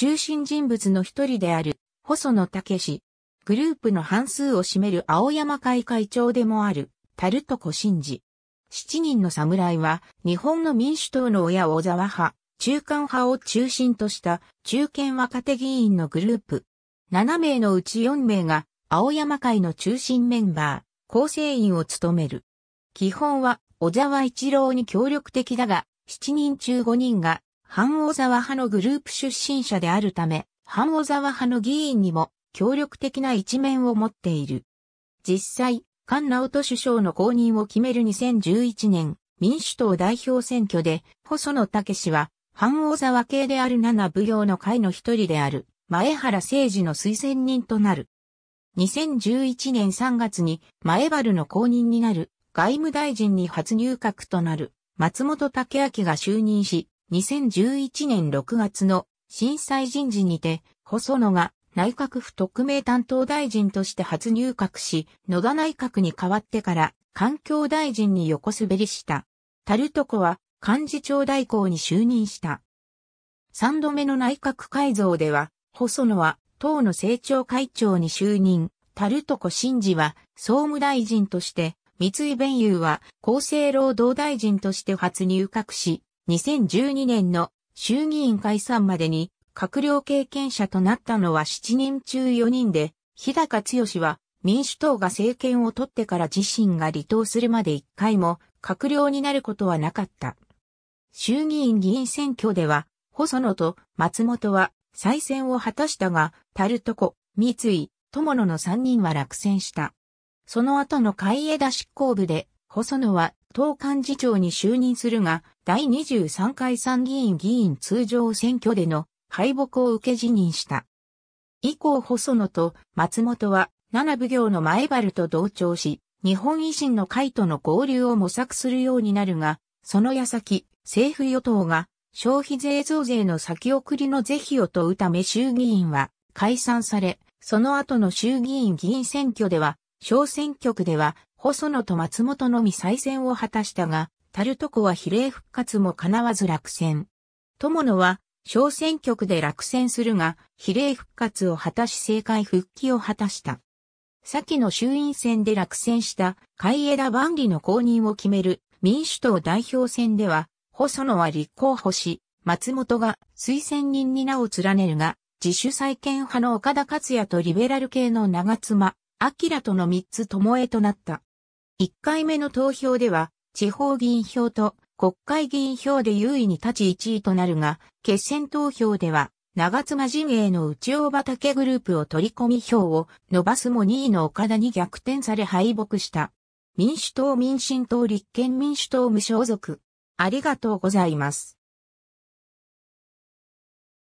中心人物の一人である、細野武氏。グループの半数を占める青山会会長でもある、タルトコ真治。七人の侍は、日本の民主党の親小沢派、中間派を中心とした中堅若手議員のグループ。7名のうち4名が青山会の中心メンバー、構成員を務める。基本は小沢一郎に協力的だが、7人中5人が半小沢派のグループ出身者であるため、半小沢派の議員にも協力的な一面を持っている。実際、菅直人首相の公認を決める2011年、民主党代表選挙で、細野武氏は、半小沢系である七奉行の会の一人である、前原誠二の推薦人となる。2011年3月に、前原の公認になる、外務大臣に初入閣となる、松本武明が就任し、2011年6月の震災人事にて、細野が内閣府特命担当大臣として初入閣し、野田内閣に代わってから環境大臣に横滑りした。タルトコは幹事長代行に就任した。3度目の内閣改造では、細野は党の政調会長に就任、タルトコ真治は総務大臣として、三井弁友は厚生労働大臣として初入閣し、2012年の衆議院解散までに閣僚経験者となったのは7人中4人で、日高剛は民主党が政権を取ってから自身が離党するまで1回も閣僚になることはなかった。衆議院議員選挙では、細野と松本は再選を果たしたが、タルトコ、三井、友野の3人は落選した。その後の海江田執行部で、細野は党幹事長に就任するが、第23回参議院議員通常選挙での敗北を受け辞任した。以降細野と松本は七奉行の前原と同調し、日本維新の会との合流を模索するようになるが、その矢先、政府与党が消費税増税の先送りの是非を問うため衆議院は解散され、その後の衆議院議員選挙では、小選挙区では細野と松本のみ再選を果たしたが、タルトコは比例復活も叶わず落選。友野は小選挙区で落選するが、比例復活を果たし政界復帰を果たした。先の衆院選で落選した海江田万里の公認を決める民主党代表選では、細野は立候補し、松本が推薦人に名を連ねるが、自主再建派の岡田克也とリベラル系の長妻、明との三つ共栄となった。1回目の投票では、地方議員票と国会議員票で優位に立ち1位となるが、決選投票では、長妻陣営の内尾畑グループを取り込み票を伸ばすも2位の岡田に逆転され敗北した。民主党民進党立憲民主党無所属。ありがとうございます。